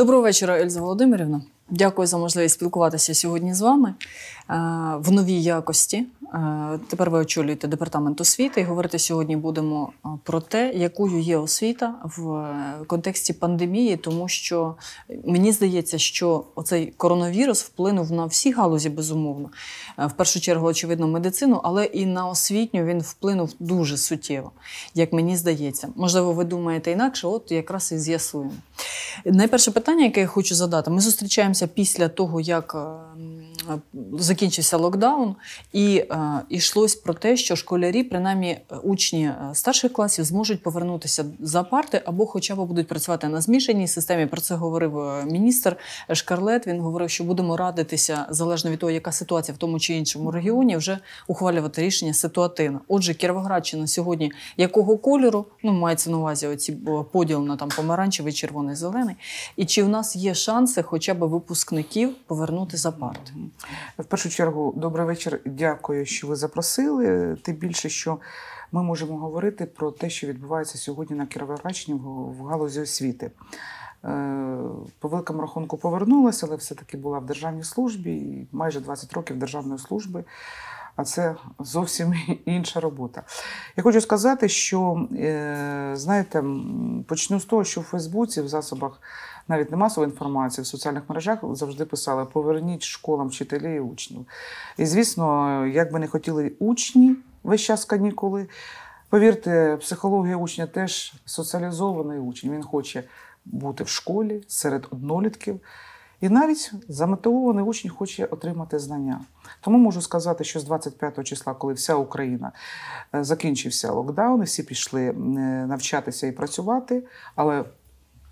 Доброго вечора, Ельза Володимирівна. Дякую за можливість спілкуватися сьогодні з вами е, в новій якості. Е, тепер ви очолюєте департамент освіти і говорити сьогодні будемо е, про те, якою є освіта в контексті пандемії, тому що мені здається, що оцей коронавірус вплинув на всі галузі, безумовно. В першу чергу, очевидно, медицину, але і на освітню він вплинув дуже суттєво, як мені здається. Можливо, ви думаєте інакше, от якраз і з'ясуємо. Найперше питання, яке я хочу задати, ми зустрічаємося після того, як ем, закінчився локдаун, і йшлось е, про те, що школярі, принаймні е, учні е, старших класів, зможуть повернутися за парти або, хоча б, будуть працювати на змішаній системі. Про це говорив міністр Шкарлет. Він говорив, що будемо радитися залежно від того, яка ситуація в тому чи іншому регіоні, вже ухвалювати рішення ситуативно. Отже, Кіровоградщина сьогодні якого кольору ну мається на увазі оці поділ на там помаранчевий, червоний, зелений, і чи в нас є шанси, хоча б випускників повернути за парти? В першу чергу, добрий вечір. Дякую, що ви запросили. Тим більше, що ми можемо говорити про те, що відбувається сьогодні на Кіровоградщині в галузі освіти. Е, по великому рахунку повернулася, але все-таки була в державній службі, майже 20 років державної служби а це зовсім інша робота. Я хочу сказати, що е, знаєте, почну з того, що в Фейсбуці, в засобах навіть не масової інформації, в соціальних мережах завжди писали: поверніть школам вчителі і учнів. І звісно, як би не хотіли учні весь час канікули. Повірте, психологія учня теж соціалізований учень. Він хоче бути в школі серед однолітків. І навіть замотивований учень хоче отримати знання. Тому можу сказати, що з 25 числа, коли вся Україна е, закінчився локдаун, і всі пішли е, навчатися і працювати, але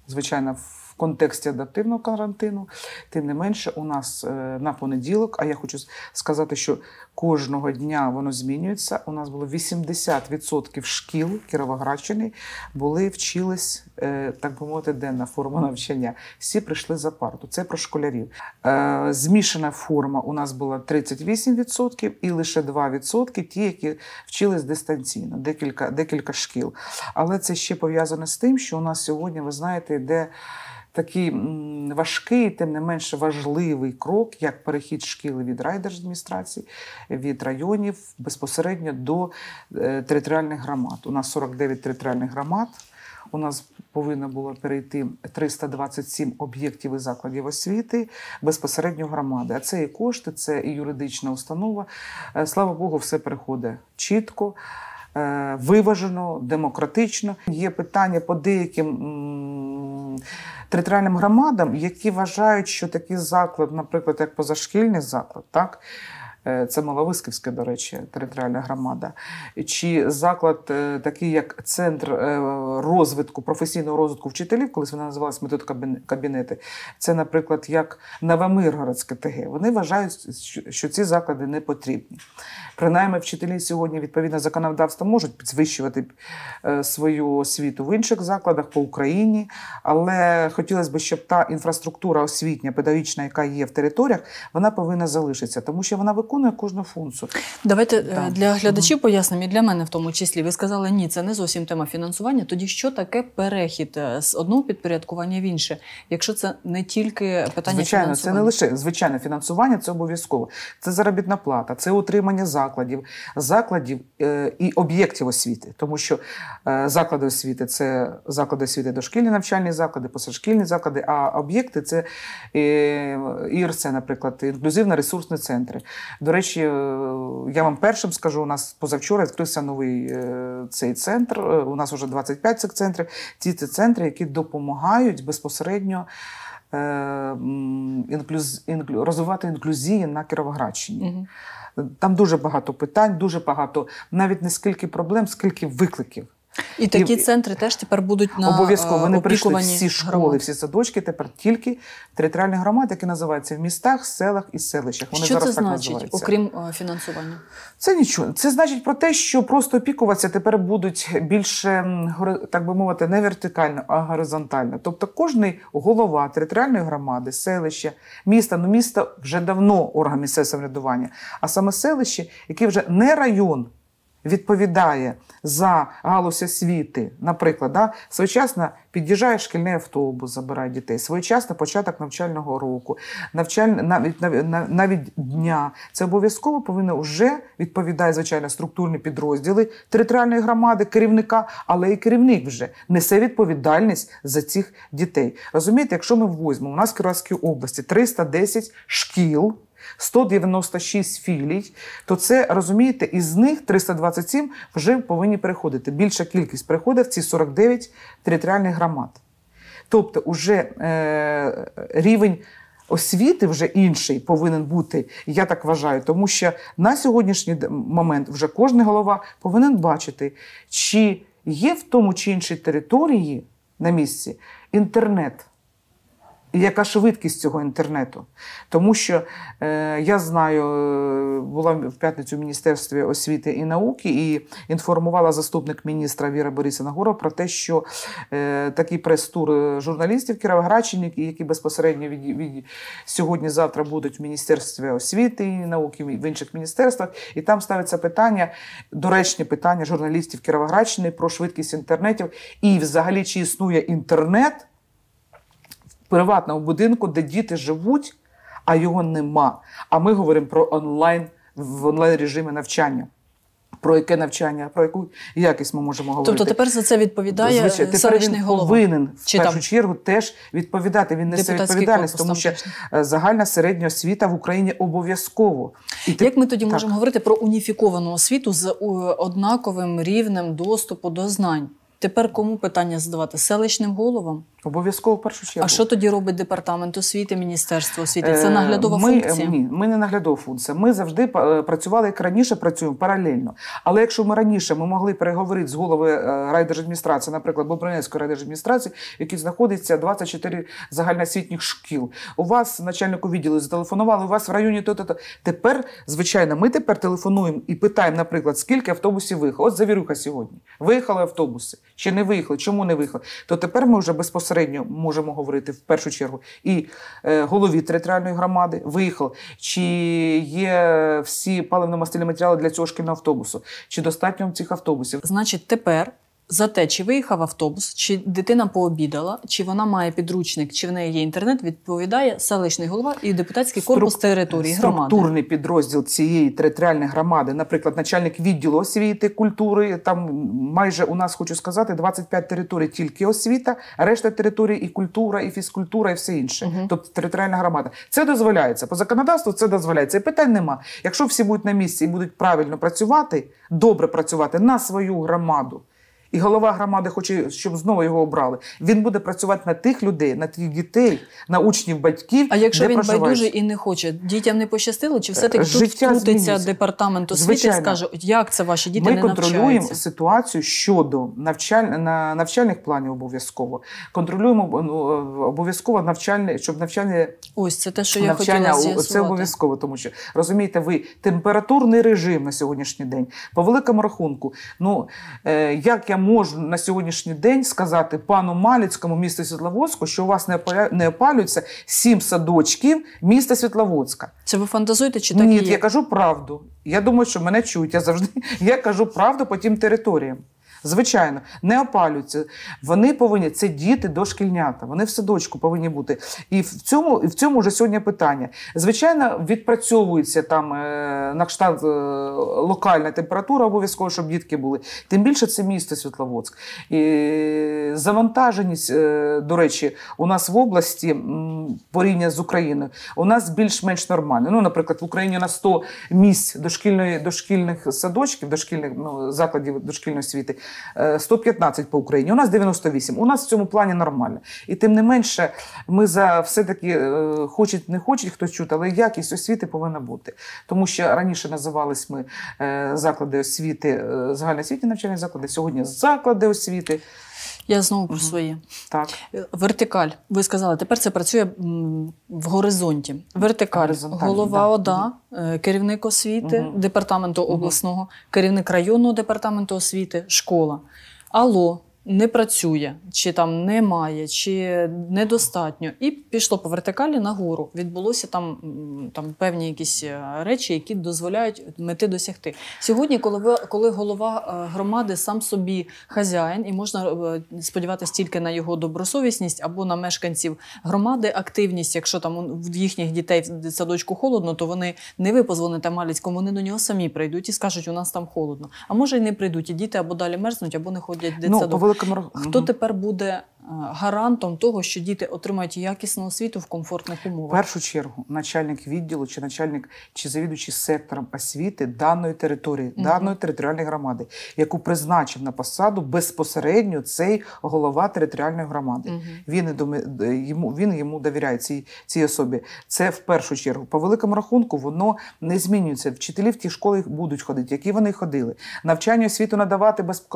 звичайно контексті адаптивного карантину. Тим не менше, у нас е, на понеділок, а я хочу сказати, що кожного дня воно змінюється. У нас було 80% шкіл Кіровоградщини були вчились, е, так би мовити, денна форма навчання. Всі прийшли за парту. Це про школярів. Е, змішана форма у нас була 38% і лише 2% ті, які вчились дистанційно, декілька декілька шкіл. Але це ще пов'язане з тим, що у нас сьогодні, ви знаєте, йде такий важкий, тим не менше важливий крок, як перехід шкіли від райдержадміністрації, від районів безпосередньо до е, територіальних громад. У нас 49 територіальних громад. У нас повинно було перейти 327 об'єктів і закладів освіти безпосередньо громади. А це і кошти, це і юридична установа. Е, слава Богу, все переходить чітко. Е, виважено, демократично. Є питання по деяким територіальним громадам, які вважають, що такий заклад, наприклад, як позашкільний заклад, так. Е, це Маловисківська, до речі, територіальна громада, чи заклад, е, такий як центр розвитку, професійного розвитку вчителів, колись вона називалась метод кабінети. Це, наприклад, як Новомиргородське ТГ. Вони вважають, що ці заклади не потрібні. Принаймні, вчителі сьогодні відповідне законодавство можуть підвищувати е, свою освіту в інших закладах по Україні, але хотілося б, щоб та інфраструктура освітня, педагогічна, яка є в територіях, вона повинна залишитися, тому що вона виконує кожну функцію. Давайте е, да. для глядачів пояснимо і для мене в тому числі. Ви сказали, ні, це не зовсім тема фінансування. Тоді що таке перехід е, з одного підпорядкування в інше, якщо це не тільки питання, звичайно, фінансування? це не лише звичайне фінансування, це обов'язково. Це заробітна плата, це утримання закладу закладів, закладів е, і об'єктів освіти, тому що е, заклади освіти це заклади освіти, дошкільні навчальні заклади, позашкільні заклади, а об'єкти це е, ІР, це, наприклад, інклюзивно-ресурсні центри. До речі, я вам першим скажу, у нас позавчора відкрився новий цей центр. У нас вже 25 цих центрів. Ті ці центри, які допомагають безпосередньо. Інклюз... Інклю... розвивати інклюзії на Кіровоградщині. Угу. Там дуже багато питань, дуже багато навіть не скільки проблем, скільки викликів. І такі і, центри теж тепер будуть на обов'язково е, вони прийшли всі школи, громад. всі садочки. Тепер тільки територіальних громад, які називаються в містах, селах і селищах. Вони що зараз це так значить, називаються. окрім е, фінансування. Це нічого. Це значить про те, що просто опікуватися тепер будуть більше так би мовити, не вертикально, а горизонтально. Тобто, кожний голова територіальної громади, селища, міста, ну місто вже давно орган місцевого самоврядування, а саме селище, яке вже не район відповідає за галузь освіти, наприклад, да, своєчасно під'їжджає шкільний автобус, забирає дітей, своєчасно початок навчального року, навчаль... навіть, навіть навіть дня. Це обов'язково повинно вже відповідає, звичайно, структурні підрозділи територіальної громади, керівника, але і керівник вже несе відповідальність за цих дітей. Розумієте, якщо ми возьмемо у нас в Кіровській області 310 шкіл. 196 філій, то це розумієте, із них 327 вже повинні переходити. Більша кількість в ці 49 територіальних громад. Тобто, уже е, рівень. Освіти вже інший повинен бути, я так вважаю, тому що на сьогоднішній момент вже кожен голова повинен бачити, чи є в тому чи іншій території на місці інтернет яка швидкість цього інтернету? Тому що е, я знаю, е, була в п'ятницю в Міністерстві освіти і науки і інформувала заступник міністра Віра Бориса Гурова про те, що е, такий прес-тур е, журналістів Кіровоградщини, які безпосередньо від, від сьогодні-завтра будуть в Міністерстві освіти і науки в інших міністерствах, і там ставиться питання, доречні питання журналістів Кіровоградщини про швидкість інтернетів і, взагалі, чи існує інтернет приватному будинку, де діти живуть, а його нема. А ми говоримо про онлайн в онлайн режимі навчання. Про яке навчання, про яку якість ми можемо говорити. Тобто тепер за це відповідає Звичай, тепер він голова. повинен в Чи першу там? чергу теж відповідати. Він несе відповідальність, тому що е, загальна середня освіта в Україні обов'язково. І як ми тоді так. можемо говорити про уніфіковану освіту з е, однаковим рівнем доступу до знань? Тепер кому питання задавати? Селищним головам? Обов'язково в першу чергу. А що тоді робить департамент освіти, міністерство освіти? Це е, наглядова ми, е, функція? Ні, ми не наглядова функція. Ми завжди е, працювали як раніше, працюємо паралельно. Але якщо ми раніше ми могли переговорити з голови райдержадміністрації, наприклад, Бобринецької райдержадміністрації, яких знаходиться 24 загальноосвітніх шкіл. У вас начальнику відділу зателефонували, у вас в районі то то то Тепер, звичайно, ми тепер телефонуємо і питаємо, наприклад, скільки автобусів виїхало. От завірюха сьогодні. Виїхали автобуси ще не виїхали. Чому не виїхали? То тепер ми вже безпосередньо можемо говорити в першу чергу і е, голові територіальної громади виїхали. чи є всі паливно-мастильні матеріали для цього шкільного автобусу, чи достатньо цих автобусів. Значить, тепер за те, чи виїхав автобус, чи дитина пообідала, чи вона має підручник, чи в неї є інтернет, відповідає селищний голова і депутатський корпус території громади. Структурний підрозділ цієї територіальної громади, наприклад, начальник відділу освіти, культури. Там майже у нас хочу сказати 25 територій, тільки освіта, решта території, і культура, і фізкультура, і все інше. Угу. Тобто територіальна громада. Це дозволяється по законодавству. Це дозволяється. І питань нема. Якщо всі будуть на місці і будуть правильно працювати, добре працювати на свою громаду. І голова громади хоче, щоб знову його обрали. Він буде працювати на тих людей, на тих дітей, на учнів, батьків. А якщо де він байдужий і не хоче, дітям не пощастило, чи все таки тут втрутиться департамент освіти Звичайно. і скаже, як це ваші діти Ми не навчаються? контролюємо ситуацію щодо навчаль... на навчальних планів обов'язково. Контролюємо ну, е, обов'язково навчальне, щоб навчальне ось це те, що я навчання, хотіла Це обов'язково, тому що розумієте, ви температурний режим на сьогоднішній день по великому рахунку. Ну е, як я можу на сьогоднішній день сказати пану Маліцькому міста Світловодську, що у вас не опалюється сім садочків міста Світловодська. Це ви фантазуєте чи так Ні, і є? я кажу правду? Я думаю, що мене чують. Я завжди я кажу правду по тим територіям. Звичайно, не опалюються. Вони повинні це діти дошкільнята, Вони в садочку повинні бути. І в цьому і в цьому вже сьогодні питання. Звичайно, відпрацьовується там е, на кшталт е, локальна температура, обов'язково, щоб дітки були. Тим більше це місто Світловодськ. І Завантаженість, е, до речі, у нас в області порівняно з Україною, у нас більш-менш нормально. Ну, наприклад, в Україні на 100 місць дошкільної дошкільних садочків, дошкільних ну, закладів дошкільної освіти. 115 е, по Україні. У нас 98. У нас в цьому плані нормально. І тим не менше, ми за все-таки е, хочуть, не хочуть хтось чути, але якість освіти повинна бути. Тому що раніше називались ми е, заклади освіти, загальноосвітні навчальні заклади, сьогодні заклади освіти. Я знову про своє. Так. Е, вертикаль. Ви сказали, тепер це працює в горизонті. Вертикаль, голова да. ОДА, е, керівник освіти, департаменту обласного, керівник районного департаменту освіти, школа. Алло, не працює, чи там немає, чи недостатньо. І пішло по вертикалі нагору. Відбулося там там певні якісь е, речі, які дозволяють мети досягти. Сьогодні, коли ви, коли голова е, громади сам собі хазяїн, і можна е, сподіватися тільки на його добросовісність або на мешканців громади активність. Якщо там в їхніх дітей в садочку холодно, то вони не ви позвоните Маліцькому, вони до нього самі прийдуть і скажуть, у нас там холодно. А може й не прийдуть, і діти або далі мерзнуть, або не ходять в ну, дитсадок великому Хто тепер буде Е, гарантом того, що діти отримають якісну освіту в комфортних умовах? В першу чергу начальник відділу чи начальник чи завідуючий сектором освіти даної території, угу. даної територіальної громади, яку призначив на посаду безпосередньо цей голова територіальної громади. Угу. Він йому він йому довіряє цій цій особі. Це в першу чергу. По великому рахунку воно не змінюється. Вчителі в ті школи будуть ходити, які вони ходили. Навчання освіту надавати без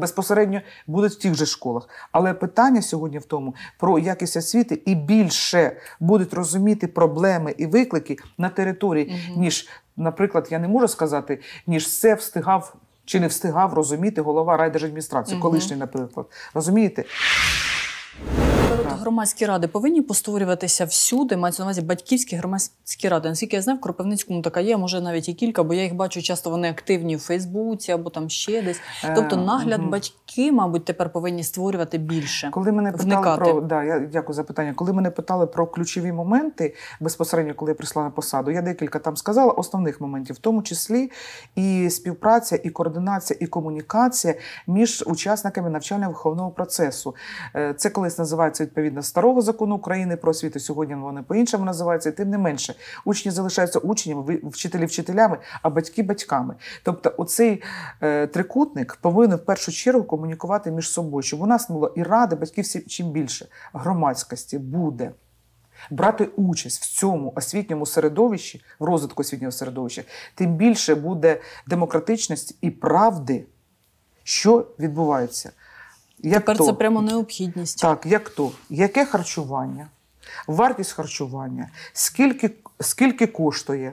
безпосередньо будуть в тих же школах. Але але питання сьогодні в тому про якість освіти і більше будуть розуміти проблеми і виклики на території, угу. ніж, наприклад, я не можу сказати, ніж все встигав чи не встигав розуміти голова райдержадміністрації, колишній, наприклад, розумієте. Наприклад, е, громадські ради повинні постворюватися всюди, мається на увазі батьківські громадські ради. Наскільки я знаю, в Кропивницькому така є, може навіть і кілька, бо я їх бачу часто вони активні в Фейсбуці або там ще десь. Е, тобто, нагляд батьки, мабуть, тепер повинні створювати більше. Коли мене питали про да, я дякую за питання. Коли мене питали про ключові моменти безпосередньо, коли я прийшла на посаду, я декілька там сказала основних моментів, в тому числі і співпраця, і координація, і комунікація між учасниками навчально-виховного процесу. Е, це колись називається вимагаються відповідно старого закону України про освіту. Сьогодні вони по-іншому називаються. І тим не менше, учні залишаються учнями, вчителі вчителями, а батьки батьками. Тобто, оцей е, трикутник повинен в першу чергу комунікувати між собою, щоб у нас було і ради батьків чим більше громадськості буде. Брати участь в цьому освітньому середовищі, в розвитку освітнього середовища, тим більше буде демократичність і правди, що відбувається. Як Тепер то? це прямо необхідність. Так, як то? Яке харчування, вартість харчування, скільки скільки коштує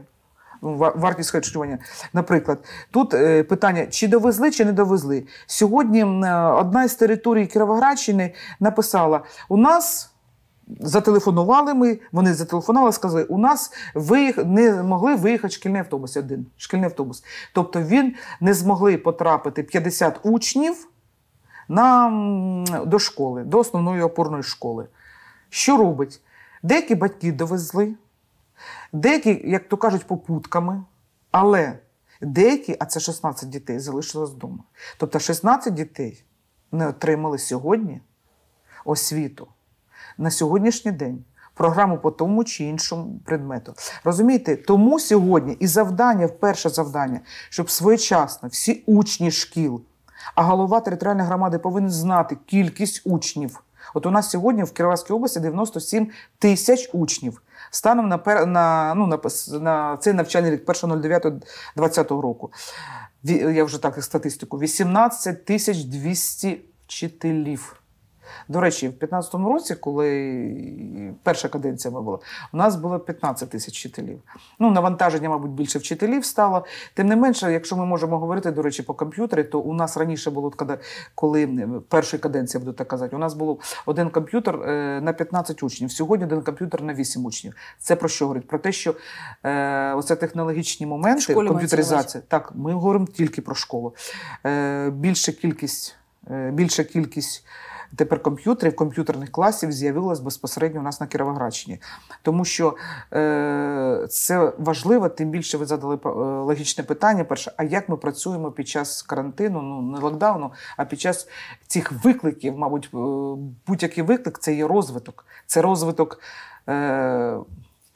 вартість харчування? Наприклад, тут е, питання: чи довезли, чи не довезли. Сьогодні е, одна із територій Кіровоградщини написала: у нас. Зателефонували ми, вони зателефонували, сказали, у нас виїх... не могли виїхати шкільний автобус, один шкільний автобус. Тобто він не змогли потрапити 50 учнів на, до школи, до основної опорної школи. Що робить? Деякі батьки довезли, деякі, як то кажуть, попутками, але деякі, а це 16 дітей, залишилось вдома. Тобто 16 дітей не отримали сьогодні освіту на сьогоднішній день. Програму по тому чи іншому предмету. Розумієте, тому сьогодні і завдання, перше завдання, щоб своєчасно всі учні шкіл. А голова територіальної громади повинен знати кількість учнів. От у нас сьогодні в Кіровоградській області 97 тисяч учнів. Станом на пер... на, ну, на, на цей навчальний рік 1.09.2020 року. Я вже так статистику: 18 тисяч 200 вчителів. До речі, в 15-му році, коли перша каденція була, у нас було 15 тисяч вчителів. Ну, навантаження, мабуть, більше вчителів стало. Тим не менше, якщо ми можемо говорити, до речі, по комп'ютері, то у нас раніше було, коли першої каденції, буду так казати, у нас був один комп'ютер е, на 15 учнів. Сьогодні один комп'ютер на 8 учнів. Це про що говорить? Про те, що е, оце технологічні моменти, комп'ютеризація. Так, ми говоримо тільки про школу. Е, Більша кількість, е, більша кількість тепер комп'ютерів, комп'ютерних класів з'явилось безпосередньо у нас на Кіровоградщині. Тому що е, це важливо, тим більше ви задали е, логічне питання. Перше, а як ми працюємо під час карантину, ну не локдауну, а під час цих викликів, мабуть, е, будь-який виклик це є розвиток. Це розвиток. Е,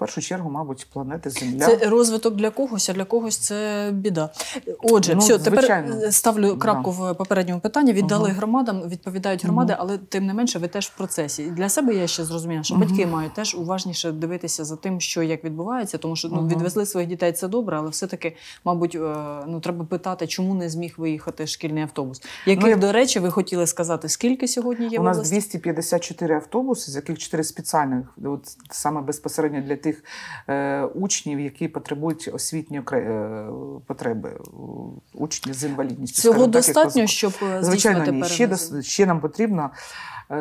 першу чергу, мабуть, планети Земля. Це розвиток для когось, а для когось це біда. Отже, ну, все, звичайно. тепер ставлю крапку да. в попередньому питанні. Віддали угу. громадам, відповідають громади, угу. але тим не менше, ви теж в процесі. Для себе я ще зрозуміла, що угу. батьки мають теж уважніше дивитися за тим, що як відбувається, тому що ну відвезли своїх дітей це добре, але все-таки, мабуть, е, ну треба питати, чому не зміг виїхати шкільний автобус. Яких, ну, до речі, ви хотіли сказати, скільки сьогодні є у нас 254 автобуси, з яких 4 спеціальних, от саме безпосередньо для тих тих е, учнів, які потребують освітньої е, потреби, учні з інвалідністю. Цього достатньо, так, щоб е, звичайно, ні. ще ще нам потрібно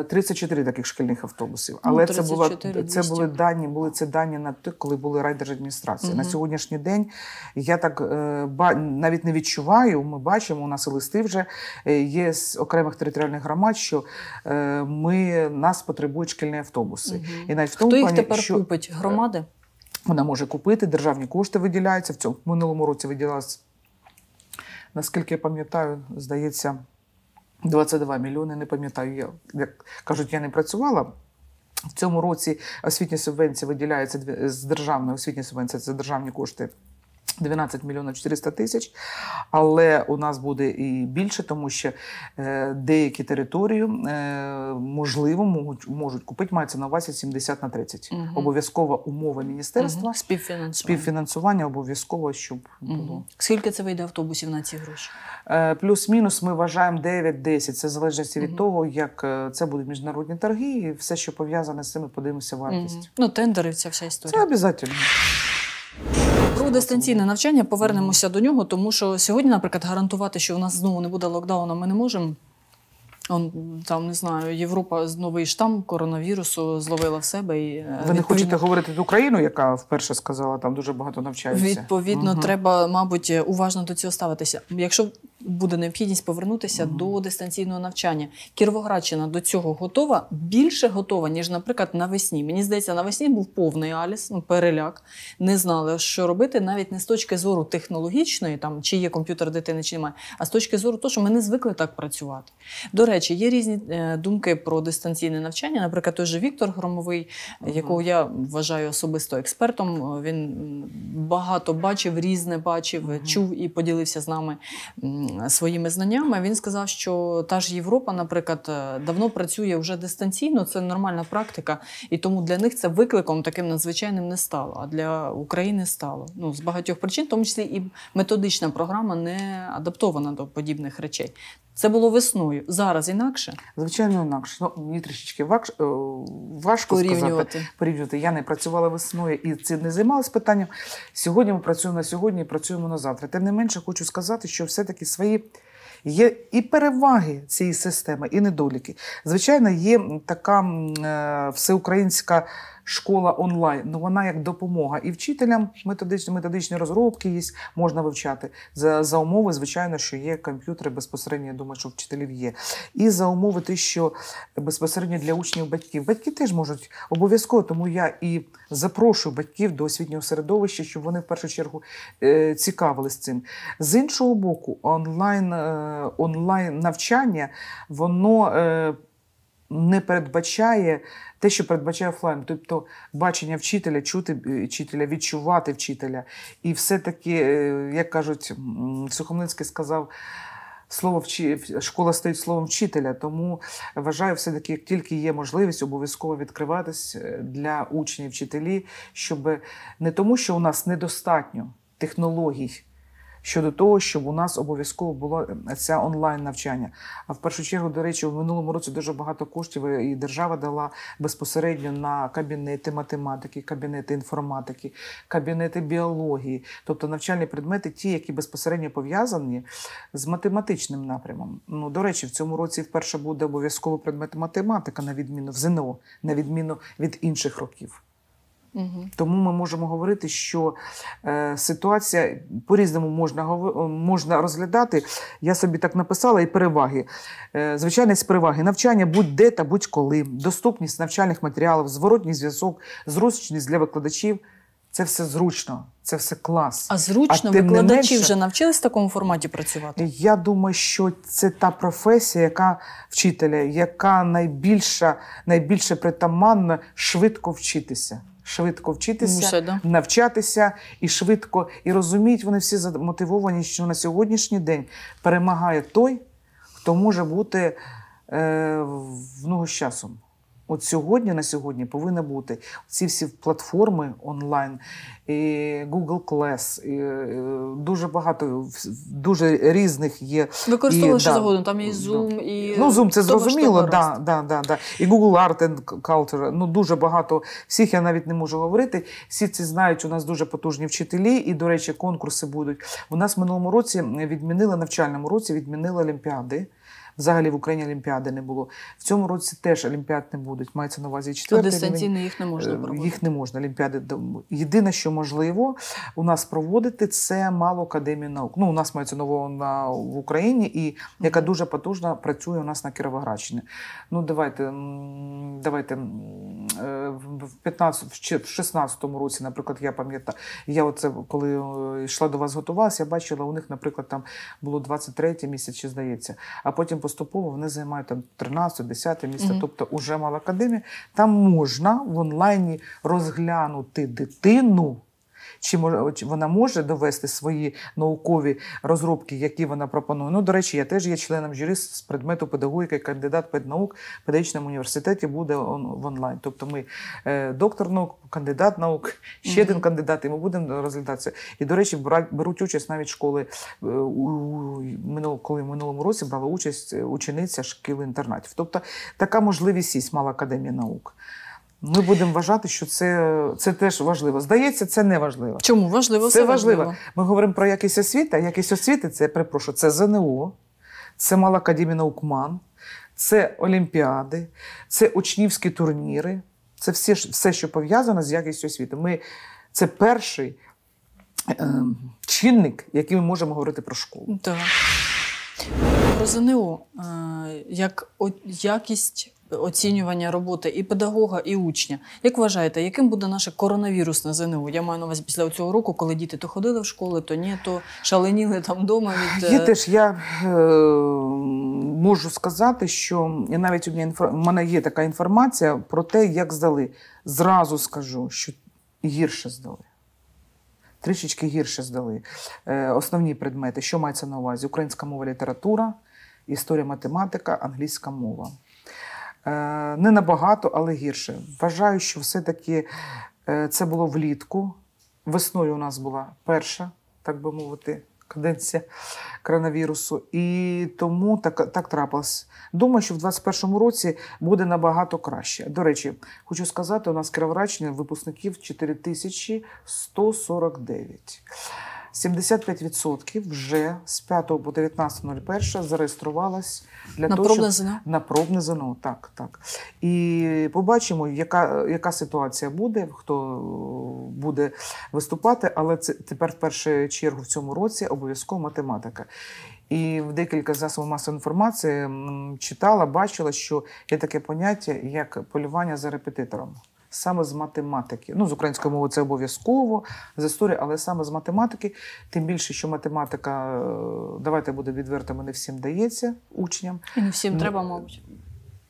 34 е, таких шкільних автобусів. Ну, Але ну, 34, це було це були дані, були це дані на тих, коли були райдержадміністрації. Угу. На сьогоднішній день я так е, навіть не відчуваю. Ми бачимо, у нас листи вже е, є з окремих територіальних громад, що ми нас потребують шкільні автобуси. Угу. І навіть в тому Хто їх тепер що... купить громади? Вона може купити, державні кошти виділяються. В цьому минулому році виділялась, наскільки я пам'ятаю, здається. 22 мільйони, не пам'ятаю. Я як кажуть, я не працювала. В цьому році освітні субвенції виділяються з державної освітні субвенції, це державні кошти. 12 мільйонів 400 тисяч, але у нас буде і більше, тому що е, деякі території е, можливо можуть можуть купити. Мається на увазі 70 на 30. Угу. Обов'язкова умова міністерства угу. співфінансування співфінансування обов'язково, щоб було скільки це вийде автобусів на ці гроші? Е, плюс-мінус ми вважаємо 9-10. Це залежить від того, як це будуть міжнародні торги, і все, що пов'язане з цим, подивимося вартість. Ну тендери, ця вся історія. Це обов'язково. Про дистанційне навчання повернемося до нього, тому що сьогодні, наприклад, гарантувати, що у нас знову не буде локдауна, ми не можемо. Он там не знаю, Європа новий штам коронавірусу зловила в себе і е, ви відповідно... не хочете говорити з Україну, яка вперше сказала, там дуже багато навчається. Відповідно, угу. треба, мабуть, е, уважно до цього ставитися. Якщо буде необхідність повернутися mm. до дистанційного навчання. Кіровоградщина до цього готова більше готова, ніж, наприклад, навесні. Мені здається, навесні був повний аліс, ну, переляк. Не знали, що робити, навіть не з точки зору технологічної, там чи є комп'ютер дитини, чи немає, а з точки зору того, що ми не звикли так працювати. До речі, є різні е, думки про дистанційне навчання. Наприклад, той же Віктор Громовий, mm. якого я вважаю особисто експертом, е, він багато бачив, різне бачив, mm. чув і поділився з нами. Е, своїми знаннями. Він сказав, що та ж Європа, наприклад, е, давно працює вже дистанційно, це нормальна практика, і тому для них це викликом таким надзвичайним не стало, а для України стало. Ну з багатьох причин, в тому числі і методична програма не адаптована до подібних речей. Це було весною. Зараз інакше? Звичайно, інакше. Ну, мені трішечки е, важко порівнювати. сказати. порівнювати. Я не працювала весною і цим не займалася питанням. Сьогодні ми працюємо на сьогодні і працюємо на завтра. Тим не менше, хочу сказати, що все-таки свої свої є і переваги цієї системи, і недоліки. Звичайно, є така е, всеукраїнська школа онлайн. Ну вона як допомога і вчителям методичні, методичні розробки є, можна вивчати за за умови, звичайно, що є комп'ютери безпосередньо. Я думаю, що вчителів є. І за умови, те, що безпосередньо для учнів батьків. Батьки теж можуть обов'язково, тому я і запрошую батьків до освітнього середовища, щоб вони в першу чергу е, цікавились цим. З іншого боку, онлайн е, онлайн навчання воно. Е, не передбачає те, що передбачає офлайн, тобто бачення вчителя, чути е, вчителя, відчувати вчителя. І все-таки, е, як кажуть, Сухомлинський сказав. Слово вчи... школа стоїть словом вчителя, тому вважаю, все таки, як тільки є можливість обов'язково відкриватись е, для учнів, вчителі, щоб не тому, що у нас недостатньо технологій щодо того, щоб у нас обов'язково було ем, ця онлайн навчання. А в першу чергу, до речі, в минулому році дуже багато коштів е, і держава дала безпосередньо на кабінети математики, кабінети інформатики, кабінети біології, тобто навчальні предмети, ті, які безпосередньо пов'язані з математичним напрямом. Ну до речі, в цьому році вперше буде обов'язково предмет математика на відміну в ЗНО, на відміну від інших років. Угу. Тому ми можемо говорити, що е, ситуація по-різному можна е, можна розглядати. Я собі так написала і переваги. Е, Звичайність переваги, навчання будь-де та будь-коли, доступність навчальних матеріалів, зворотній зв'язок, зручність для викладачів. Це все зручно, це все клас. А зручно а викладачі менше, вже навчились в такому форматі працювати? Я думаю, що це та професія, яка вчителя, яка найбільша, найбільше притаманна швидко вчитися швидко вчитися, Мусе, да. навчатися і швидко і розуміють, вони всі замотивовані, що на сьогоднішній день перемагає той, хто може бути е, в ногу з часом. От сьогодні на сьогодні повинні бути ці всі платформи онлайн, і Google Class, і е, дуже багато дуже різних є. Використовує що да, завгодно, там і Zoom, да. і. Ну, Zoom це зрозуміло, да, да, да, да. і Google Art and Culture. Ну, дуже багато всіх я навіть не можу говорити. Всі ці знають, у нас дуже потужні вчителі, і, до речі, конкурси будуть. У нас в минулому році е, відмінили навчальному році, відмінили олімпіади. Взагалі в Україні Олімпіади не було. В цьому році теж Олімпіад не будуть. Мається на увазі четвертий дистанційно їх не можна е, проводити. Їх не можна. Олімпіади єдине, що можливо у нас проводити, це мало академії наук. Ну у нас мається нового на в Україні, і яка дуже потужна працює у нас на Кіровоградщині. Ну давайте давайте е, в 15, в 16-му році, наприклад, я пам'ятаю, я оце коли е, йшла до вас, готувалася, я бачила у них, наприклад, там було 23 місяць, чи здається, а потім поступово вони займають там 13-10 місце, mm-hmm. тобто уже малакадемія. Там можна в онлайні розглянути дитину чи вона може довести свої наукові розробки, які вона пропонує. Ну, до речі, я теж є членом жюри з предмету педагогіки, кандидат педнаук в педагогічному університеті буде в онлайн. Тобто ми е, доктор наук, кандидат наук, ще один кандидат, і ми будемо розглядатися. І, до речі, беруть участь навіть школи е, коли в минулому році брала участь е, учениця шкіл інтернатів. Тобто така можливість є мала академія наук. Ми будемо вважати, що це це теж важливо. Здається, це не важливо. Чому важливо? Це важливо. важливо. Ми говоримо про якість освіти, а якість освіти це перепрошую, це ЗНО, це мала академія наукман, це олімпіади, це учнівські турніри. Це все, все що пов'язано з якістю освіти. Ми, Це перший е, чинник, який ми можемо говорити про школу. Так. Про ЗНО е, як якість оцінювання роботи і педагога, і учня. Як вважаєте, яким буде наше коронавірусне ЗНО? Я маю на увазі після цього року, коли діти то ходили в школи, то ні, то шаленіли там вдома. Від... Я е, теж я е, можу сказати, що я навіть у мене, інфор... у мене є така інформація про те, як здали. Зразу скажу, що гірше здали. Трішечки гірше здали е, основні предмети, що мається на увазі: українська мова, література, історія, математика, англійська мова. Е, не набагато, але гірше. Вважаю, що все-таки е, це було влітку. Весною у нас була перша, так би мовити, каденція коронавірусу. І тому так так трапилось. Думаю, що в 2021 році буде набагато краще. До речі, хочу сказати, у нас Кіроврачні випускників 4149. 75% вже з 5 по 19.01 зареєструвалось для на того, пробне щоб... ЗНО? на пробне ЗНО. Так, так. І побачимо, яка яка ситуація буде, хто буде виступати, але це тепер в першу чергу в цьому році обов'язково математика. І в декілька засобів масової інформації читала, бачила, що є таке поняття як полювання за репетитором саме з математики. Ну, з української мови це обов'язково з історії, але саме з математики. Тим більше, що математика, е, давайте будемо відвертими, не всім дається учням. І не всім ну, треба, мабуть.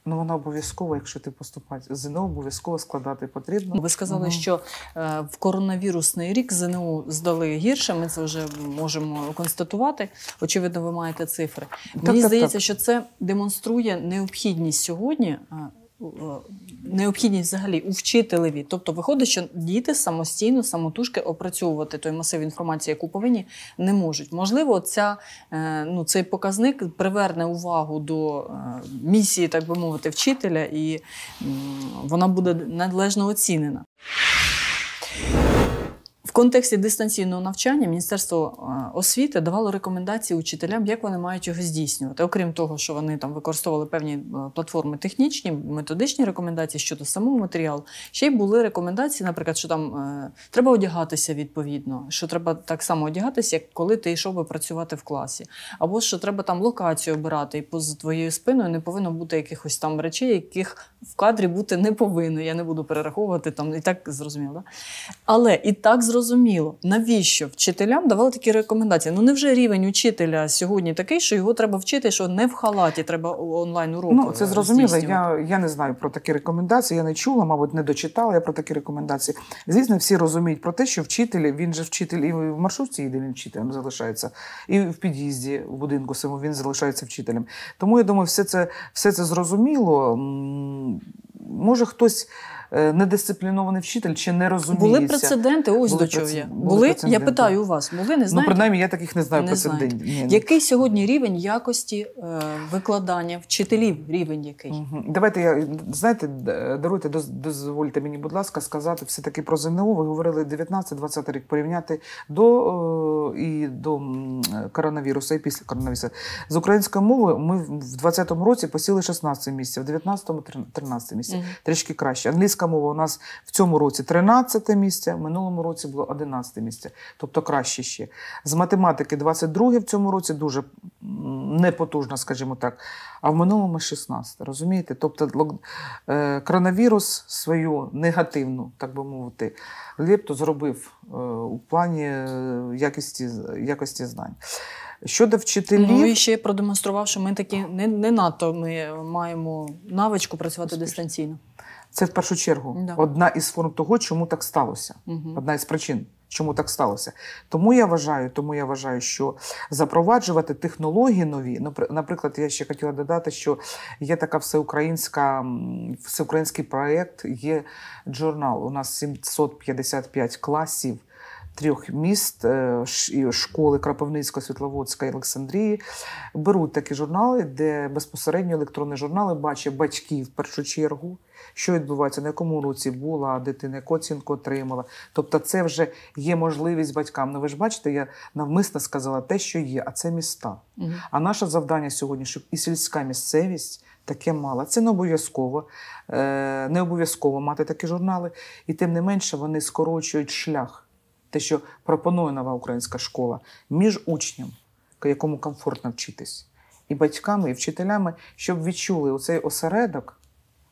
Ну, вона обов'язково, якщо ти поступаєш. ЗНО обов'язково складати потрібно. Ви сказали, ну. що е, в коронавірусний рік ЗНО здали гірше. Ми це вже можемо констатувати. Очевидно, ви маєте цифри. Так, Мені так, здається, так. що це демонструє необхідність сьогодні. Е, Е, необхідність взагалі у вчителеві. Тобто, виходить, що діти самостійно, самотужки опрацьовувати той масив інформації, яку повинні, не можуть. Можливо, ця, е, ну, цей показник приверне увагу до е, місії, так би мовити, вчителя, і вона буде надлежно оцінена контексті дистанційного навчання Міністерство е, освіти давало рекомендації учителям, як вони мають його здійснювати. Окрім того, що вони там використовували певні е, платформи технічні, методичні рекомендації щодо самого матеріалу. Ще й були рекомендації, наприклад, що там е, треба одягатися відповідно, що треба так само одягатися, як коли ти йшов би працювати в класі, або що треба там локацію обирати, і поза твоєю спиною не повинно бути якихось там речей, яких в кадрі бути не повинно. Я не буду перераховувати там і так зрозуміло. Але і так зрозуміло зрозуміло, навіщо вчителям давали такі рекомендації? Ну невже рівень учителя сьогодні такий, що його треба вчити, що не в халаті треба онлайн уроки Ну це е, зрозуміло. Я я не знаю про такі рекомендації. Я не чула, мабуть, не дочитала я про такі рекомендації. Звісно, всі розуміють про те, що вчитель, він же вчитель і в маршрутці їде він вчителем залишається, і в під'їзді в будинку самому він залишається вчителем. Тому я думаю, все це все це зрозуміло. Може хтось. Е, недисциплінований вчитель чи не розуміється. Були прецеденти, ось були до чого я. Були? були? Я питаю у вас, були, не ну, знаєте? Ну, принаймні, я таких не знаю не прецедентів. Ні, ні. Який сьогодні рівень якості е, викладання вчителів, рівень який? Угу. Давайте, я, знаєте, даруйте, дозвольте мені, будь ласка, сказати все-таки про ЗНО. Ви говорили 19-20 рік порівняти до е, і до коронавірусу, і після коронавірусу. З української мови ми в 20-му році посіли 16 місця, в 19-му 13 місце. Угу. Трішки краще. Англійська Українська мова у нас в цьому році 13 місце, в минулому році було 11 місце, тобто краще ще. З математики 22 в цьому році дуже непотужно, скажімо так. А в минулому 16. Розумієте? Тобто е, коронавірус свою негативну, так би мовити, лепту зробив е, у плані е, якості, якості знань. Щодо вчителів, Ну і ще продемонстрував, що ми такі не не надто ми маємо навичку працювати дистанційно. Це в першу чергу да. одна із форм того, чому так сталося. Угу. Одна із причин, чому так сталося. Тому я вважаю, тому я вважаю, що запроваджувати технології нові. наприклад, я ще хотіла додати, що є така всеукраїнська всеукраїнський проект, є журнал. У нас 755 класів трьох міст е, і школи Крапивницька, Світловодська і Олександрії беруть такі журнали, де безпосередньо електронні журнали бачать батьків в першу чергу, що відбувається, на якому році була дитина, яку оцінку отримала. Тобто, це вже є можливість батькам. Ну ви ж бачите, я навмисно сказала те, що є, а це міста. Угу. А наше завдання сьогодні, щоб і сільська місцевість. Таке мало. Це не обов'язково е, не обов'язково мати такі журнали, і тим не менше вони скорочують шлях те, що пропонує нова українська школа між учням, якому комфортно вчитись, і батьками, і вчителями, щоб відчули оцей осередок.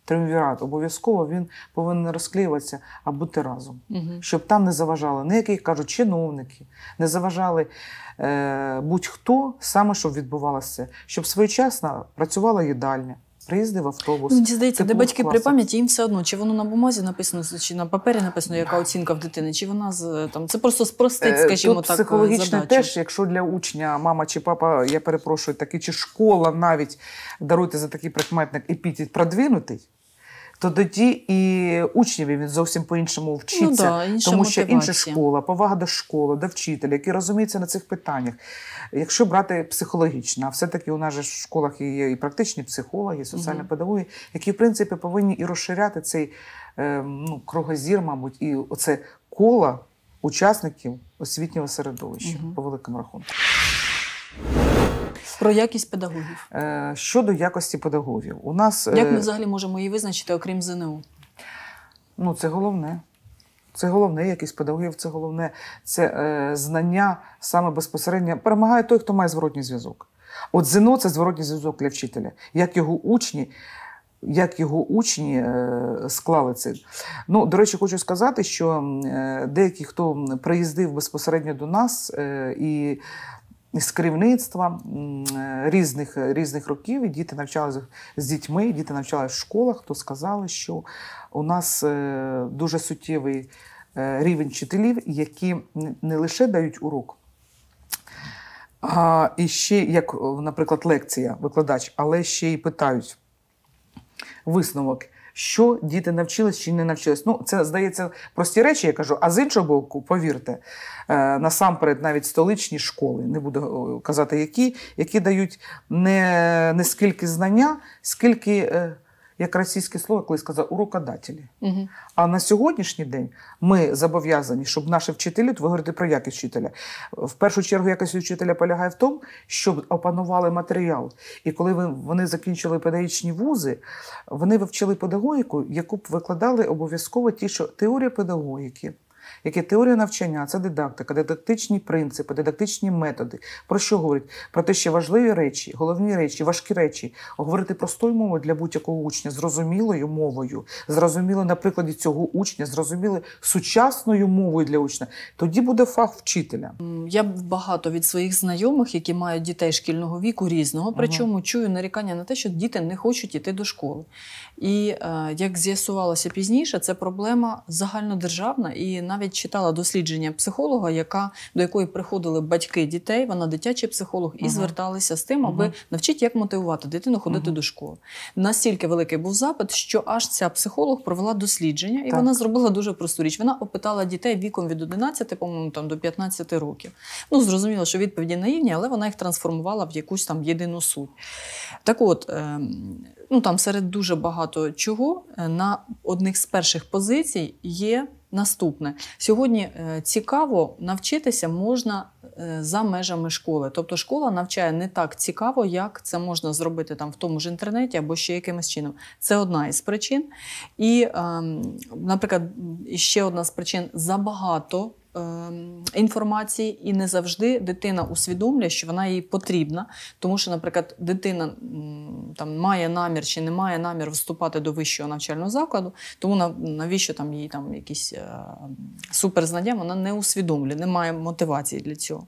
Тримвірат обов'язково він повинен розклеюватися, а бути разом, угу. щоб там не заважали не ну, ніякі, кажуть, чиновники, не заважали е, будь-хто саме, щоб відбувалося, щоб своєчасно працювала їдальня приїзди в автобус. Ну, мені здається, де батьки класу. при пам'яті їм все одно, чи воно на бумазі написано, чи на папері написано, яка оцінка в дитини, чи вона з там це просто спростить, е, скажімо Тут так. Психологічно теж, якщо для учня мама чи папа, я перепрошую, таки, чи школа навіть даруйте за такий прикметник і епітет продвинутий то тоді і учнів він зовсім по-іншому ну вчиться, ну, да, інша тому що мотивація. інша школа, повага до школи, до вчителя, які розуміються на цих питаннях. Якщо брати психологічно, а все-таки у нас же в школах є і практичні психологи, і соціальні угу. педагоги, які в принципі повинні і розширяти цей е, ну, кругозір, мабуть, і оце коло учасників освітнього середовища угу. по великому рахунку. Про якість педагогів. Е, щодо якості педагогів. У нас е, Як ми взагалі можемо її визначити, окрім ЗНУ? Ну, це головне. Це головне, якість педагогів, це головне це е, знання саме безпосередньо. Перемагає той, хто має зворотній зв'язок. От ЗНО це зворотній зв'язок для вчителя. Як його учні як його учні е, склали це. Ну, До речі, хочу сказати, що е, деякі, хто приїздив безпосередньо до нас е, і з керівництва е, різних різних років. І діти навчалися з дітьми, діти навчалися в школах, то сказали, що у нас е, дуже суттєвий е, рівень вчителів, які не лише дають урок. А, І ще, як, наприклад, лекція, викладач, але ще й питають висновок що діти навчились чи не навчились. Ну, це здається прості речі, я кажу. А з іншого боку, повірте, е, насамперед, навіть столичні школи, не буду е, казати, які, які дають не не скільки знання, скільки е, як російське слово, коли сказав урокодателі. Угу. А на сьогоднішній день ми зобов'язані, щоб наші вчителі ви говорите про якість вчителя. В першу чергу якість вчителя полягає в тому, щоб опанували матеріал. І коли вони закінчили педагогічні вузи, вони вивчили педагогіку, яку б викладали обов'язково ті, що теорія педагогіки, як і теорія навчання, це дидактика, дидактичні принципи, дидактичні методи. Про що говорить? Про те, що важливі речі, головні речі, важкі речі, говорити простою мовою для будь-якого учня, зрозумілою мовою, зрозуміло на прикладі цього учня, зрозуміли сучасною мовою для учня. Тоді буде фах вчителя. Я багато від своїх знайомих, які мають дітей шкільного віку різного, причому угу. чую нарікання на те, що діти не хочуть іти до школи. І е, як з'ясувалося пізніше, це проблема загальнодержавна і навіть навіть читала дослідження психолога, яка до якої приходили батьки дітей, вона дитячий психолог, і uh зверталися з тим, аби uh навчити, як мотивувати дитину ходити uh до школи. Настільки великий був запит, що аж ця психолог провела дослідження, і так. вона зробила дуже просту річ. Вона опитала дітей віком від 11, по-моєму, там до 15 років. Ну, зрозуміло, що відповіді наївні, але вона їх трансформувала в якусь там єдину суть. Так от. Ем, ну там серед дуже багато чого е, на одних з перших позицій є наступне. Сьогодні е, цікаво навчитися можна е, за межами школи. Тобто школа навчає не так цікаво, як це можна зробити там в тому ж інтернеті або ще якимось чином. Це одна із причин. І, ем, наприклад, ще одна з причин забагато. Ем, інформації, і не завжди дитина усвідомлює, що вона їй потрібна, тому що, наприклад, дитина там має намір чи не має намір вступати до вищого навчального закладу, тому навіщо там їй там якісь е, суперзнання, вона не усвідомлює, не має мотивації для цього.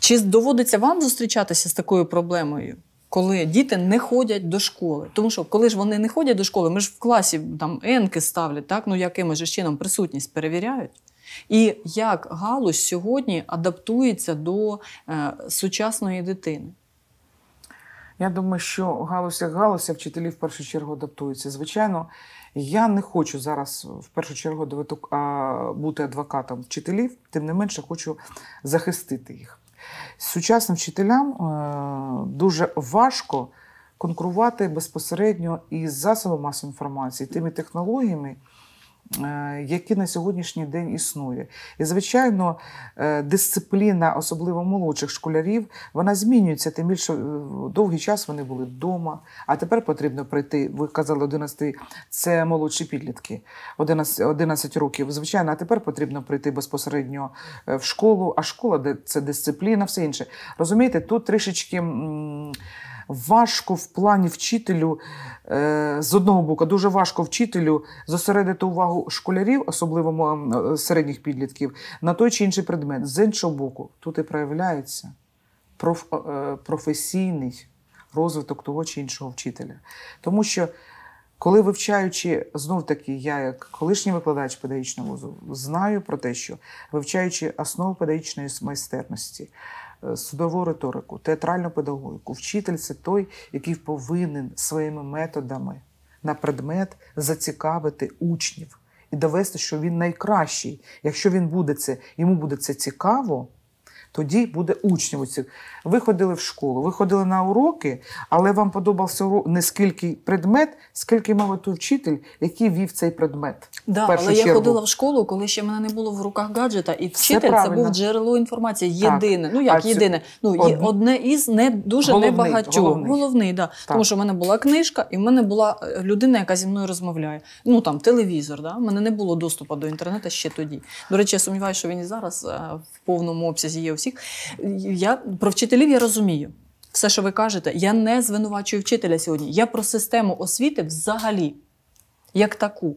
Чи доводиться вам зустрічатися з такою проблемою? коли діти не ходять до школи. Тому що, коли ж вони не ходять до школи, ми ж в класі там енки ставлять, так ну якимось же чином присутність перевіряють. І як галузь сьогодні адаптується до е, сучасної дитини? Я думаю, що галузь як галузь, а вчителі в першу чергу адаптуються. Звичайно, я не хочу зараз в першу чергу бути адвокатом вчителів, тим не менше хочу захистити їх. Сучасним вчителям е, дуже важко конкурувати безпосередньо із засобами масової інформації, тими технологіями, Е, які на сьогоднішній день існує. І, звичайно, е, дисципліна, особливо молодших школярів, вона змінюється, тим більше е, довгий час вони були вдома, а тепер потрібно прийти. Ви казали 11, це молодші підлітки, 11, 11 років. Звичайно, а тепер потрібно прийти безпосередньо в школу, а школа це дисципліна, все інше. Розумієте, тут трішечки важко в плані вчителю е, з одного боку, дуже важко вчителю зосередити увагу школярів, особливо е, середніх підлітків, на той чи інший предмет. З іншого боку, тут і проявляється проф... Е, професійний розвиток того чи іншого вчителя. Тому що. Коли вивчаючи, знов таки, я як колишній викладач педагогічного вузу, знаю про те, що вивчаючи основу педагогічної майстерності, Е, судову риторику, театральну педагогіку. Вчитель це той, який повинен своїми методами на предмет зацікавити учнів і довести, що він найкращий. Якщо він буде це, йому буде це цікаво тоді буде учнів у цих. Ви ходили в школу, ви ходили на уроки, але вам подобався урок не скільки предмет, скільки мав той вчитель, який вів цей предмет. Да, але чергу. я ходила в школу, коли ще мене не було в руках гаджета, і вчитель це був джерело інформації. Єдине, так. ну як а єдине, ну є одне із не дуже небагатьох. Головний, головний да. так. тому що в мене була книжка, і в мене була е, людина, яка зі мною розмовляє. Ну там телевізор, да? в мене не було доступу до інтернету ще тоді. До речі, я сумніваюся, що він і зараз е, в повному обсязі є Всіх Я про вчителів я розумію. Все, що ви кажете, я не звинувачую вчителя сьогодні. Я про систему освіти взагалі, як таку.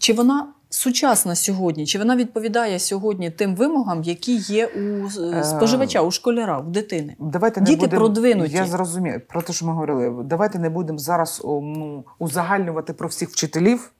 Чи вона сучасна сьогодні? Чи вона відповідає сьогодні тим вимогам, які є у е, споживача, е, у школяра, у дитини? Давайте не Діти будем, продвинуті. Я зрозумію про те, що ми говорили. Давайте не будемо зараз ну, узагальнювати про всіх вчителів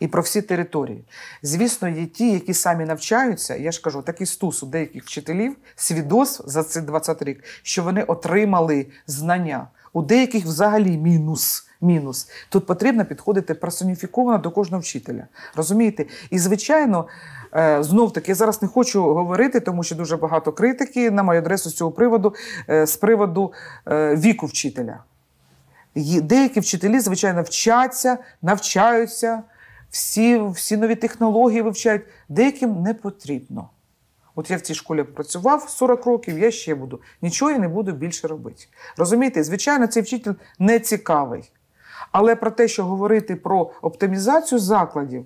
і про всі території. Звісно, є ті, які самі навчаються, я ж кажу, такий стус у деяких вчителів, свідоцтв за ці 20 рік, що вони отримали знання. У деяких взагалі мінус. Мінус тут потрібно підходити персоніфіковано до кожного вчителя. Розумієте? І звичайно, е, знов таки я зараз не хочу говорити, тому що дуже багато критики на мою адресу з цього приводу, е, з приводу е, віку вчителя. Деякі вчителі, звичайно, вчаться, навчаються, всі всі нові технології вивчають, деяким не потрібно. От я в цій школі працював 40 років, я ще буду. Нічого я не буду більше робити. Розумієте, звичайно, цей вчитель не цікавий. Але про те, що говорити про оптимізацію закладів,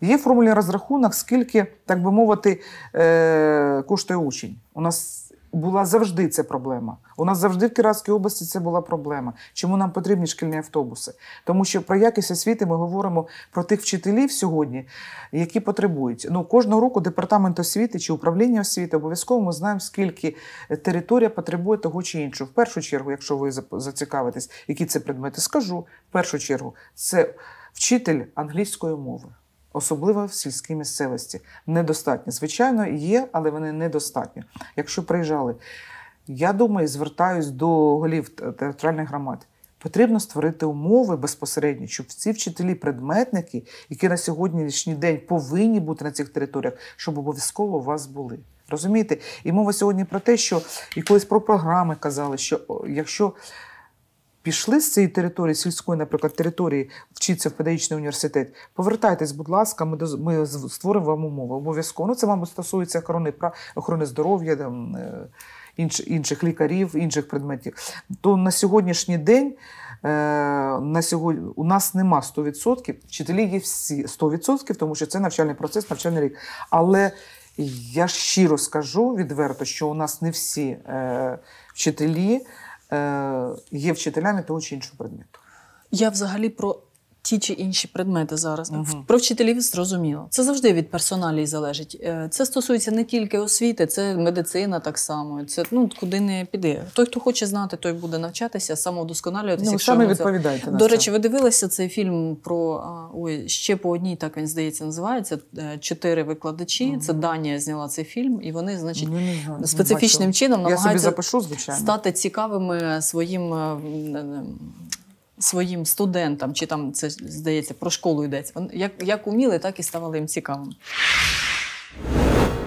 є формулі розрахунок, скільки, так би мовити, е, коштує учень. У нас була завжди це проблема. У нас завжди в Кіравській області це була проблема. Чому нам потрібні шкільні автобуси? Тому що про якість освіти ми говоримо про тих вчителів сьогодні, які потребують. Ну кожного року департамент освіти чи управління освіти обов'язково ми знаємо, скільки е, територія потребує того чи іншого. В першу чергу, якщо ви зацікавитесь, які це предмети, скажу. В першу чергу, це вчитель англійської мови особливо в сільській місцевості. Недостатньо. Звичайно, є, але вони недостатні. Якщо приїжджали, я думаю, звертаюсь до голів театральних громад. Потрібно створити умови безпосередньо, щоб ці вчителі-предметники, які на сьогоднішній день повинні бути на цих територіях, щоб обов'язково у вас були. Розумієте? І мова сьогодні про те, що і колись про програми казали, що якщо пішли з цієї території, сільської, наприклад, території, вчитися в педагогічний університет, повертайтесь, будь ласка, ми ми створимо вам умови. Обов'язково. Ну, це, мабуть, стосується охорони охорони здоров'я. Там, е, Інших лікарів, інших предметів, то на сьогоднішній день е, на сьогодні у нас нема 100%, вчителі є всі 100%, тому що це навчальний процес, навчальний рік. Але я щиро скажу відверто, що у нас не всі е, вчителі Е, є вчителями то чи іншого предмету. Я взагалі про ті чи інші предмети зараз. Угу. Про вчителів зрозуміло. Це завжди від персоналій залежить. Е, це стосується не тільки освіти, це медицина так само. Це ну куди не піде. Той, хто хоче знати, той буде навчатися, самовдосконалюватися. Ну, саме відповідайте. Це... До речі, ви дивилися цей фільм про ой, ще по одній, так він здається, називається е, чотири викладачі. Угу. Це Данія зняла цей фільм, і вони, значить, ну, не, не, не, специфічним чином намагаються запишу, стати цікавими своїм. Е, своїм студентам, чи там це здається про школу йдеться, як як уміли, так і ставали їм цікавим.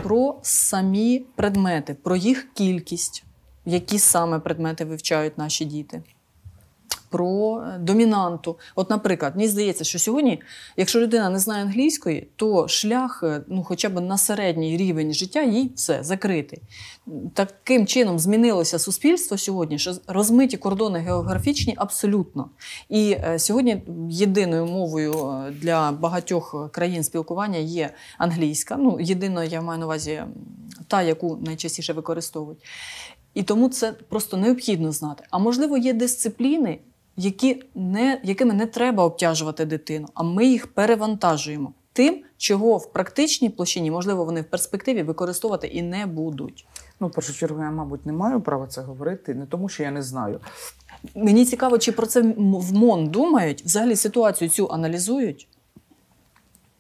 Про самі предмети, про їх кількість, які саме предмети вивчають наші діти про е, домінанту. От, наприклад, мені здається, що сьогодні, якщо людина не знає англійської, то шлях, е, ну хоча б на середній рівень життя, їй все закритий. Таким чином змінилося суспільство сьогодні, що розмиті кордони географічні абсолютно. І е, сьогодні єдиною мовою для багатьох країн спілкування є англійська. Ну, єдина, я маю на увазі та, яку найчастіше використовують. І тому це просто необхідно знати. А можливо, є дисципліни, які не, якими не треба обтяжувати дитину, а ми їх перевантажуємо тим, чого в практичній площині, можливо, вони в перспективі використовувати і не будуть. Ну, в першу чергу, я, мабуть, не маю права це говорити, не тому що я не знаю. Мені цікаво, чи про це в МОН думають, взагалі ситуацію цю аналізують.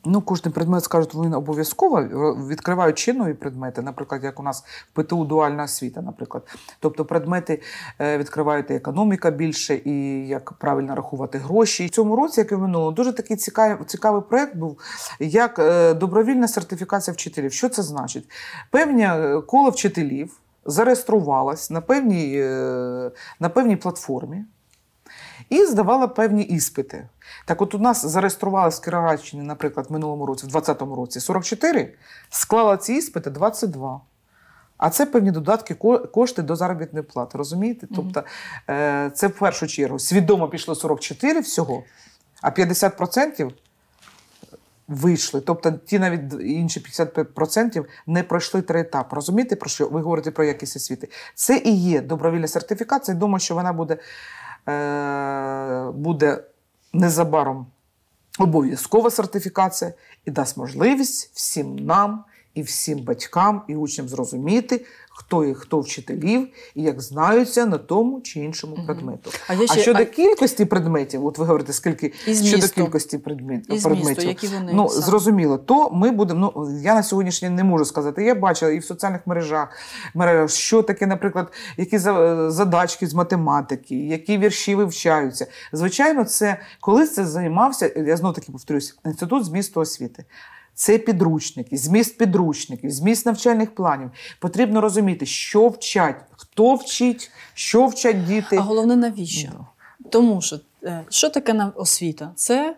Ну, кожен предмет скажуть, він обов'язково е, відкривають ще предмети, наприклад, як у нас в ПТУ дуальна освіта, наприклад. Тобто предмети е, відкривають і економіка більше, і як правильно рахувати гроші. І в цьому році, як і в минулому, дуже такий цікавий цікавий проект був як е, добровільна сертифікація вчителів. Що це значить? Певні коло вчителів зареєструвалось на певній, на певній платформі і здавала певні іспити. Так, от у нас зареєстрували з Кіровоградщини, наприклад, в минулому році, в 2020 році 44, склала ці іспити 22. А це певні додатки кошти до заробітної плати. Розумієте? Тобто е, це в першу чергу свідомо пішло 44 всього, а 50%. Вийшли, тобто ті навіть інші 50% не пройшли три етапи. Розумієте, про що ви говорите про якість освіти? Це і є добровільна сертифікація. Думаю, що вона буде Е, буде незабаром обов'язкова сертифікація і дасть можливість всім нам і всім батькам і учням зрозуміти, хто і хто вчителів і як знаються на тому чи іншому предмету. А, я ще... щодо а... кількості предметів, от ви говорите, скільки щодо кількості предмет... предметів, місту, які вони ну сам... зрозуміло, то ми будемо. Ну я на сьогоднішній день не можу сказати. Я бачила і в соціальних мережах мережах, що таке, наприклад, які задачки з математики, які вірші вивчаються. Звичайно, це коли це займався. Я знов таки повторюсь, інститут з місту освіти. Це підручники, зміст підручників, зміст навчальних планів. Потрібно розуміти, що вчать, хто вчить, що вчать діти. А головне навіщо? Ну, Тому що е, що таке освіта? Це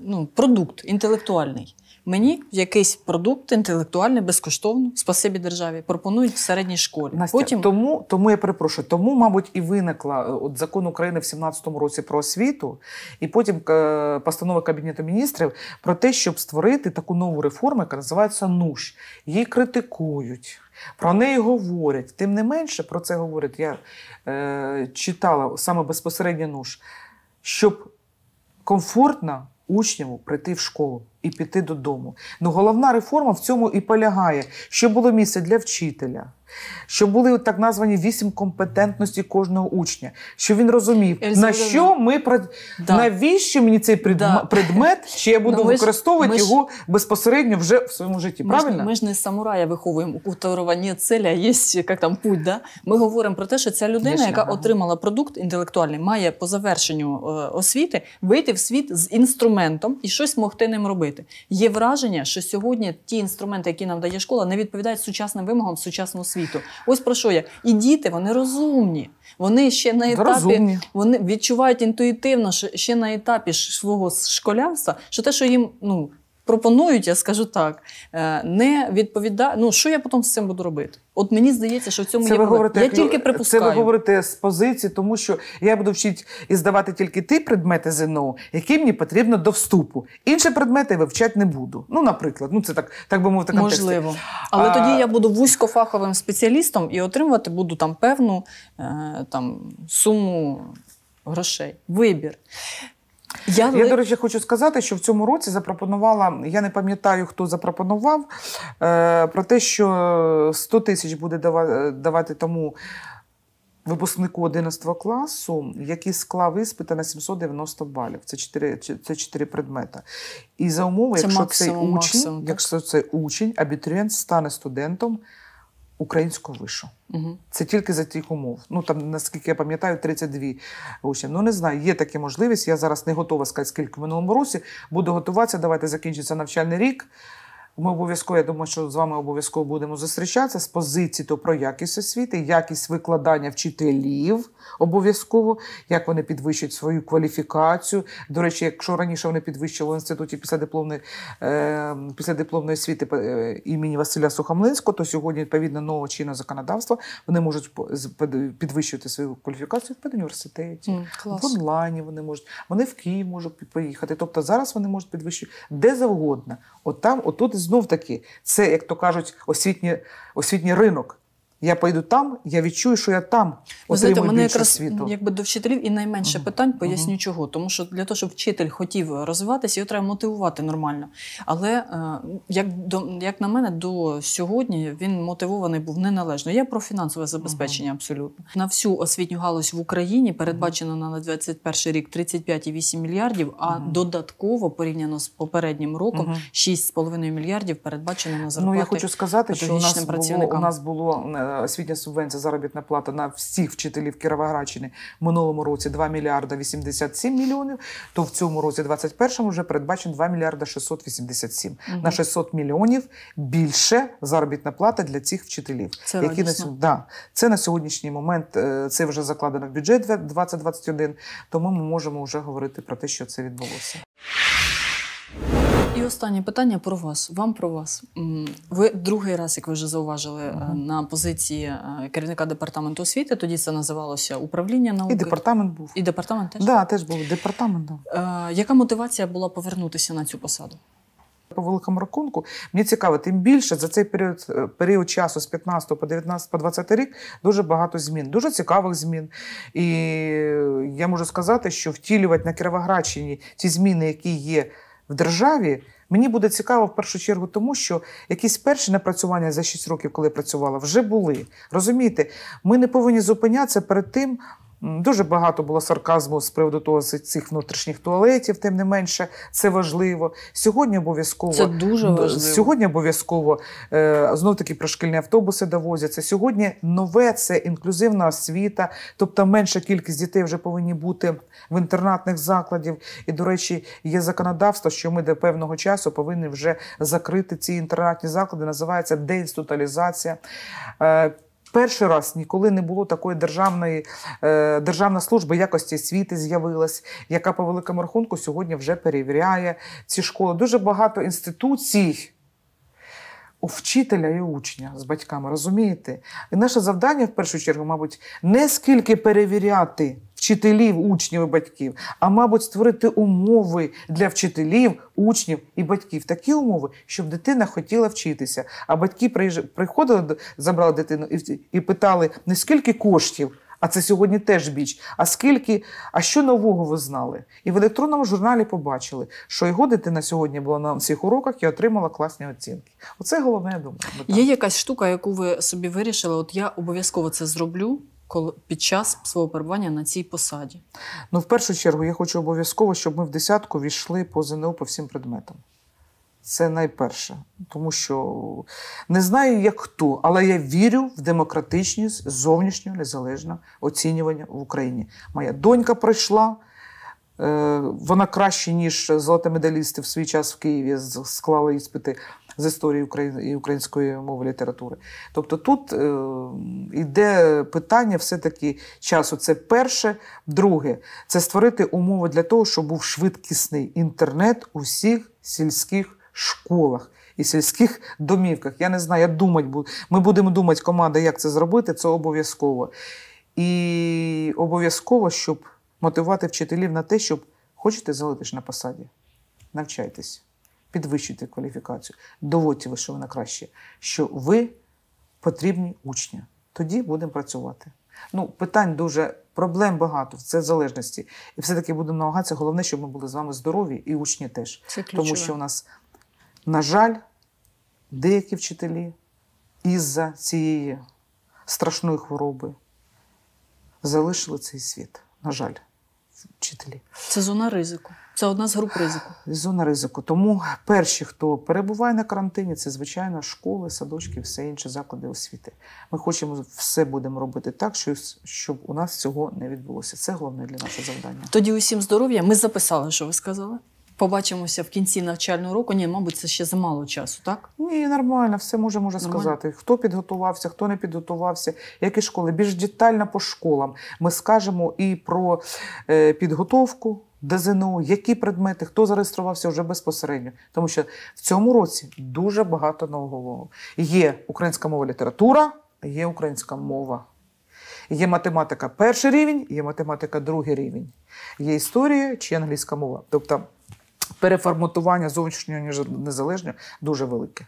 ну, продукт інтелектуальний. Мені якийсь продукт інтелектуальний, безкоштовно, спасибі державі, пропонують в середній школі. Настя, Потім тому, тому я перепрошую. Тому, мабуть, і виникла е, от закон України в 17-му році про освіту, і потім е, постанова кабінету міністрів про те, щоб створити таку нову реформу, яка називається НУШ. Її критикують. Про неї говорять. Тим не менше, про це говорять. Я е, читала саме безпосередньо НУШ, щоб комфортно учням прийти в школу і піти додому. Ну головна реформа в цьому і полягає, що було місце для вчителя що були так названі вісім компетентності кожного учня, що він розумів, Ельза на що ми да. навіщо мені цей предмет, предмет ще я буду ну, ми використовувати ми його ж... безпосередньо вже в своєму житті. Правильно? Ми ж, ми ж не самурая виховуємо, у которого ні целя, є як там путь. Да? Ми говоримо про те, що ця людина, Дешна, яка ага. отримала продукт інтелектуальний, має по завершенню е, освіти вийти в світ з інструментом і щось могти ним робити. Є враження, що сьогодні ті інструменти, які нам дає школа, не відповідають сучасним вимогам сучасного світу світу. Ось про що я. І діти вони розумні. Вони ще на етапі вони відчувають інтуїтивно, що ще на етапі свого школярства, що те, що їм ну пропонують, я скажу так, е, не відповідає. Ну що я потім з цим буду робити? От мені здається, що в цьому це є ви говорите, я як, тільки е, припускаю. Це ви говорите з позиції, тому що я буду вчити і здавати тільки ті предмети ЗНО, які мені потрібно до вступу. Інші предмети вивчати не буду. Ну, наприклад, ну це так, так би мовити, контексті. можливо. Але а... тоді я буду вузькофаховим спеціалістом і отримувати буду там певну е, там суму. Грошей, вибір. Я, я до речі, хочу сказати, що в цьому році запропонувала, я не пам'ятаю, хто запропонував, е, про те, що 100 тисяч буде давати тому випускнику 11 класу, який склав іспити на 790 балів. Це 4, це 4 предмета. І за умови, це якщо, максимум, цей учень, якщо цей учень абітурієнт стане студентом Українську вишу. Угу. Це тільки за тих умов. Ну там, наскільки я пам'ятаю, 32 учнів. Ну не знаю, є така можливість. Я зараз не готова сказати, скільки в минулому році. Буду готуватися. Давайте закінчиться навчальний рік. Ми обов'язково, я думаю, що з вами обов'язково будемо зустрічатися з позиції то про якість освіти, якість викладання вчителів обов'язково, як вони підвищують свою кваліфікацію. До речі, якщо раніше вони підвищили в інституті після дипломної е, освіти е, імені Василя Сухомлинського, то сьогодні відповідно нового чинного законодавства вони можуть підвищувати свою кваліфікацію в педуніверситеті, mm, в онлайні вони можуть, вони в Київ можуть поїхати. Тобто зараз вони можуть підвищувати де завгодно. От там, отут знов таки це, як то кажуть, освітній освітній ринок. Я пойду там, я відчую, що я там Ви знаєте, мене якраз світу. якби до вчителів і найменше uh-huh. питань поясню, uh-huh. чого тому, що для того, щоб вчитель хотів розвиватися, його треба мотивувати нормально. Але е, як до як на мене, до сьогодні він мотивований був неналежно. Я про фінансове забезпечення uh-huh. абсолютно на всю освітню галузь в Україні передбачено на 2021 рік 35,8 мільярдів. А додатково порівняно з попереднім роком 6,5 мільярдів передбачено на зарплати Ну, Я хочу сказати, що у нас було, у нас було. Е, освітня субвенція заробітна плата на всіх вчителів Кіровоградщини в минулому році 2 мільярда 87 мільйонів, то в цьому році 21-му вже передбачено 2 мільярда 687. Угу. На 600 мільйонів більше заробітна плата для цих вчителів. Це які на, да, Це на сьогоднішній момент, е, це вже закладено в бюджет 2021, тому ми можемо вже говорити про те, що це відбулося останнє питання про вас. Вам про вас. Ви другий раз, як ви вже зауважили, uh на позиції е, керівника департаменту освіти. Тоді це називалося управління науки. І департамент був. І департамент теж? Да, теж був департамент. Да. Е, яка мотивація була повернутися на цю посаду? По великому рахунку, мені цікаво, тим більше за цей період е, період часу з 15 по 19 по 20 рік дуже багато змін, дуже цікавих змін. І я можу сказати, що втілювати на Кіровоградщині ті зміни, які є в державі. Мені буде цікаво в першу чергу, тому що якісь перші напрацювання за 6 років, коли я працювала, вже були. Розумієте, ми не повинні зупинятися перед тим, Дуже багато було сарказму з приводу того з цих внутрішніх туалетів, тим не менше, це важливо. Сьогодні обов'язково Це дуже важливо. Сьогодні обов'язково е, знов таки прошкільні автобуси довозяться. Сьогодні нове це інклюзивна освіта, тобто менша кількість дітей вже повинні бути в інтернатних закладів. І, до речі, є законодавство, що ми до певного часу повинні вже закрити ці інтернатні заклади. Називається деінституалізація. Е, Перший раз ніколи не було такої державної е, державна служба якості освіти з'явилась, яка по великому рахунку сьогодні вже перевіряє ці школи. Дуже багато інституцій. У вчителя і учня з батьками розумієте, і наше завдання в першу чергу, мабуть, не скільки перевіряти вчителів, учнів і батьків, а мабуть, створити умови для вчителів, учнів і батьків. Такі умови, щоб дитина хотіла вчитися. А батьки приходили, забрали дитину і і питали не скільки коштів. А це сьогодні теж біч. А скільки, а що нового ви знали? І в електронному журналі побачили, що його дитина сьогодні була на всіх уроках і отримала класні оцінки. Оце головне я думаю. Є якась штука, яку ви собі вирішили. От я обов'язково це зроблю під час свого перебування на цій посаді? Ну, в першу чергу, я хочу обов'язково, щоб ми в десятку війшли по ЗНО по всім предметам. Це найперше, тому що не знаю, як хто, але я вірю в демократичність зовнішнього незалежне оцінювання в Україні. Моя донька пройшла. Е, вона краще, ніж золота медалісти в свій час в Києві склала іспити з історії України, української мови літератури. Тобто тут йде е, питання все-таки часу. Це перше, друге, це створити умови для того, щоб був швидкісний інтернет у всіх сільських школах. І сільських домівках. Я не знаю, я думать буду. Ми будемо думати, команда, як це зробити, це обов'язково. І обов'язково, щоб мотивувати вчителів на те, щоб хочете залишитись на посаді, навчайтесь підвищуйте кваліфікацію, доводьте ви, що вона краще, що ви потрібні учні. Тоді будемо працювати. Ну, питань дуже проблем багато це залежності. І все-таки будемо намагатися. Головне, щоб ми були з вами здорові і учні теж. Це Тому що у нас, на жаль, деякі вчителі із-за цієї страшної хвороби залишили цей світ. На жаль, вчителі. Це зона ризику. Це одна з груп ризику. Зона ризику. Тому перші, хто перебуває на карантині, це звичайно школи, садочки, все інше заклади освіти. Ми хочемо все будемо робити так, щоб у нас цього не відбулося. Це головне для нашого завдання. Тоді усім здоров'я. Ми записали, що ви сказали. Побачимося в кінці навчального року. Ні, мабуть, це ще замало часу, так? Ні, нормально, все може можу сказати. Хто підготувався, хто не підготувався, які школи більш детально по школам. Ми скажемо і про е, підготовку. ДЗНО, які предмети, хто зареєструвався вже безпосередньо, тому що в цьому році дуже багато нового. Є українська мова література, є українська мова. Є математика перший рівень, є математика другий рівень, є історія чи англійська мова. Тобто переформатування зовнішнього незалежного дуже велике.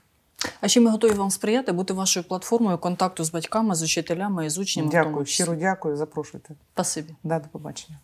А ще ми готові вам сприяти, бути вашою платформою контакту з батьками, з учителями і з учнями. Дякую, щиро дякую, запрошуйте. Спасибі. Да, до побачення.